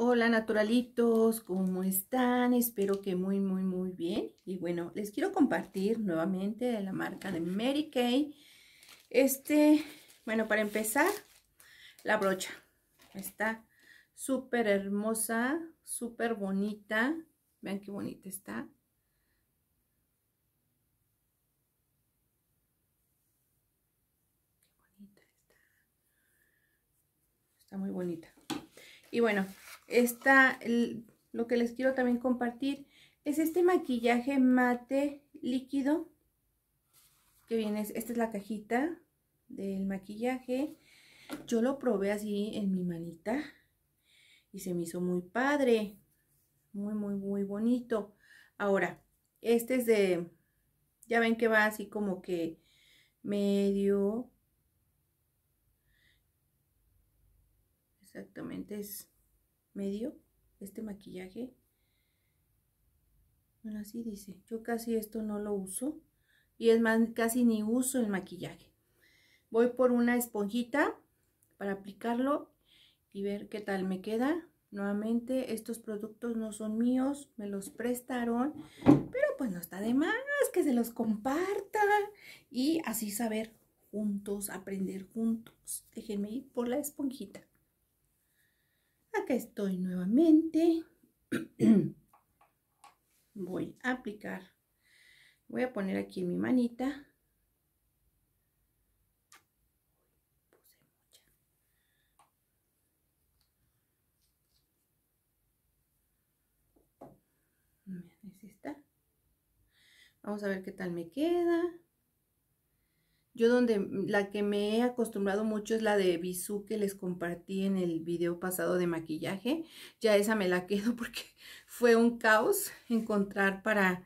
Hola naturalitos, ¿cómo están? Espero que muy, muy, muy bien. Y bueno, les quiero compartir nuevamente de la marca de Mary Kay. Este, bueno, para empezar, la brocha. Está súper hermosa, súper bonita. Vean qué bonita está. Qué bonita está. Está muy bonita. Y bueno, esta, lo que les quiero también compartir es este maquillaje mate líquido. Que viene, esta es la cajita del maquillaje. Yo lo probé así en mi manita y se me hizo muy padre. Muy, muy, muy bonito. Ahora, este es de, ya ven que va así como que medio. Exactamente es medio este maquillaje. Bueno, así dice. Yo casi esto no lo uso. Y es más, casi ni uso el maquillaje. Voy por una esponjita para aplicarlo y ver qué tal me queda. Nuevamente, estos productos no son míos, me los prestaron, pero pues no está de más que se los comparta y así saber juntos, aprender juntos. Déjenme ir por la esponjita acá estoy nuevamente voy a aplicar voy a poner aquí mi manita Vamos a ver qué tal me queda. Yo donde mm, la que me he acostumbrado mucho es la de Bisú que les compartí en el video pasado de maquillaje. Ya esa me la quedo porque fue un caos encontrar para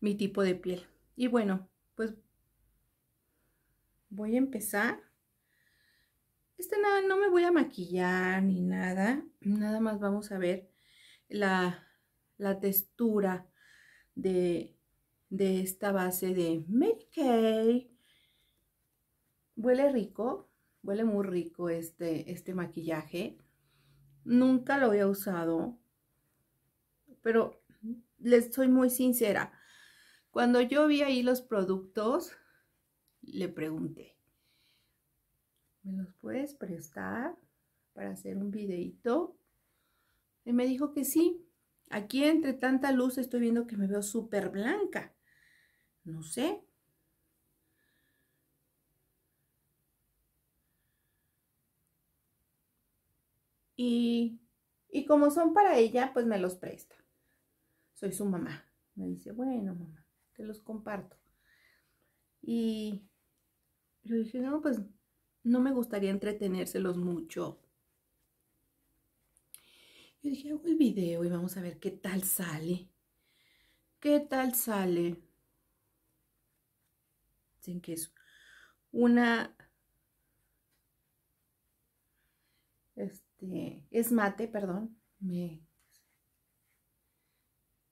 mi tipo de piel. Y bueno, pues voy a empezar. Este nada, no me voy a maquillar ni nada. Nada más vamos a ver la, textura de, de esta base de make Kay. Huele rico, huele muy rico este, este maquillaje. Nunca lo había usado, pero les soy muy sincera. Cuando yo vi ahí los productos, le pregunté, ¿me los puedes prestar para hacer un videito? Y me dijo que sí. Aquí entre tanta luz estoy viendo que me veo súper blanca. No sé, y, como son para ella, pues me los presta. Soy su mamá. Me dice, bueno, mamá, te los comparto. Y yo dije, no, pues no me gustaría entretenérselos mucho. Yo dije, hago el video y vamos a ver qué tal sale. ¿Qué tal sale? Sin queso. Una... Este, este, es mate, perdón, me,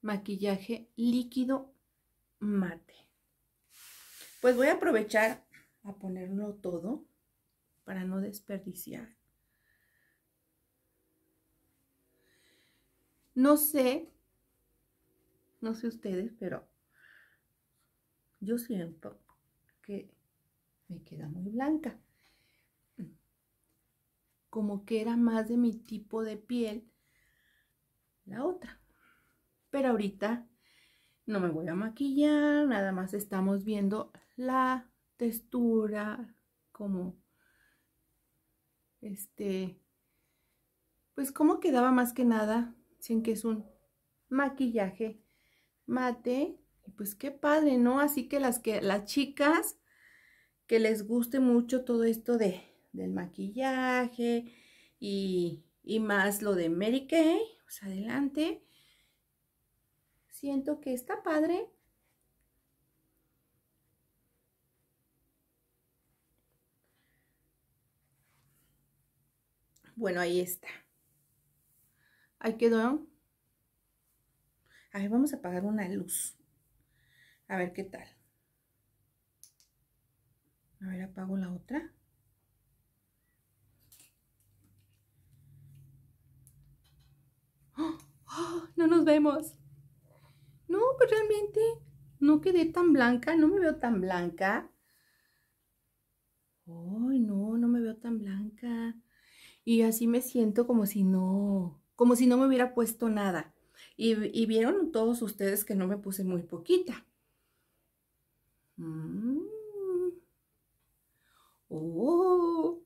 maquillaje líquido mate. Pues voy a aprovechar a ponerlo todo para no desperdiciar. No sé, no sé ustedes, pero yo siento que me queda muy blanca como que era más de mi tipo de piel la otra. Pero ahorita no me voy a maquillar, nada más estamos viendo la textura, como este, pues cómo quedaba más que nada, sin que es un maquillaje mate. Y pues qué padre, ¿no? Así que las, que, las chicas que les guste mucho todo esto de del maquillaje y, y más lo de Mary Kay, pues, adelante. Siento que está padre. Bueno, ahí está. Ahí quedó. A ver, vamos a apagar una luz. A ver qué tal. A ver, apago la otra. vemos. No, pues realmente no quedé tan blanca, no me veo tan blanca. Ay, no, no me veo tan blanca. Y así me siento como si no, como si no me hubiera puesto nada. Y, vieron todos ustedes que no me puse muy poquita. Mm. Oh.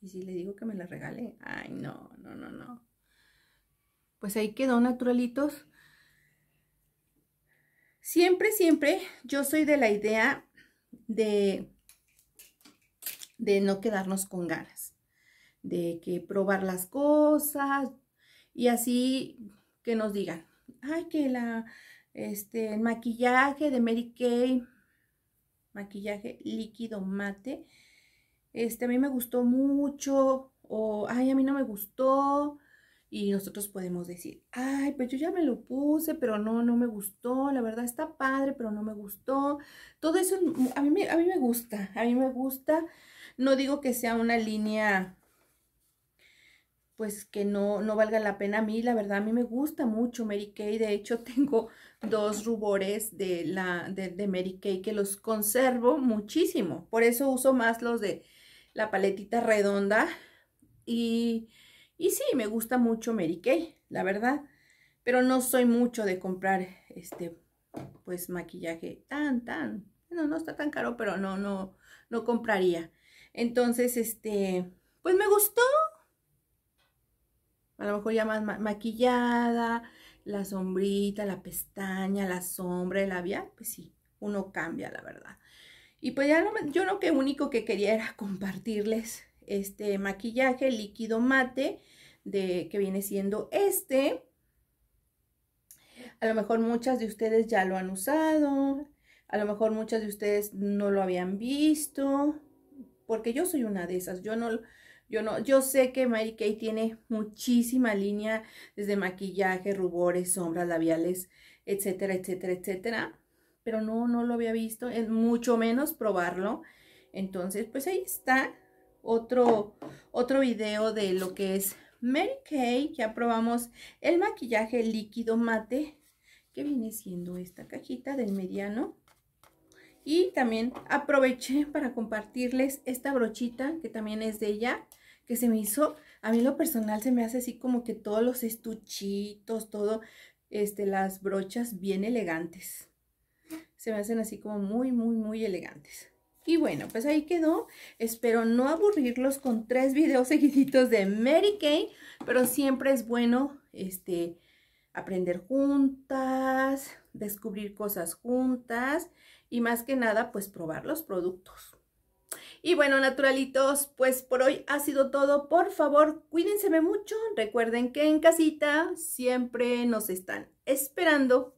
Y si le digo que me la regale, ay, no, no, no, no pues ahí quedó naturalitos. Siempre, siempre yo soy de la idea de, de no quedarnos con ganas, de que probar las cosas y así que nos digan, ay, que la, este, el maquillaje de Mary Kay, maquillaje líquido mate, este, a mí me gustó mucho, o, ay, a mí no me gustó, y nosotros podemos decir, ay, pues yo ya me lo puse, pero no, no me gustó, la verdad está padre, pero no me gustó. Todo eso mm, a mí me, a mí me gusta, a mí me gusta. No digo que sea una línea, pues que no, no valga la pena a mí, la verdad, a mí me gusta mucho Mary Kay. De hecho, tengo dos rubores de, la, de, de Mary Kay que los conservo muchísimo. Por eso uso más los de la paletita redonda y y sí, me gusta mucho Mary Kay, la verdad. Pero no soy mucho de comprar este, pues, maquillaje tan, tan. no, no está tan caro, pero no, no, no compraría. Entonces, este, pues me gustó. A lo mejor ya más maquillada, la sombrita, la pestaña, la sombra, el labial. Pues sí, uno cambia, la verdad. Y pues ya no, yo lo que único que quería era compartirles este maquillaje líquido mate de que viene siendo este. A lo mejor muchas de ustedes ya lo han usado, a lo mejor muchas de ustedes no lo habían visto, porque yo soy una de esas. Yo no yo no yo sé que Mary Kay tiene muchísima línea desde maquillaje, rubores, sombras, labiales, etcétera, etcétera, etcétera, pero no no lo había visto, mucho menos probarlo. Entonces, pues ahí está otro, otro video de lo que es Mary Kay. Ya probamos el maquillaje líquido mate, que viene siendo esta cajita del mediano. Y también aproveché para compartirles esta brochita, que también es de ella, que se me hizo, a mí lo personal se me hace así como que todos los estuchitos, todo, este, las brochas bien elegantes. Se me hacen así como muy, muy, muy elegantes. Y bueno, pues ahí quedó. Espero no aburrirlos con tres videos seguiditos de Mary Kay, pero siempre es bueno este, aprender juntas, descubrir cosas juntas y más que nada, pues probar los productos. Y bueno, naturalitos, pues por hoy ha sido todo. Por favor, cuídense mucho. Recuerden que en casita siempre nos están esperando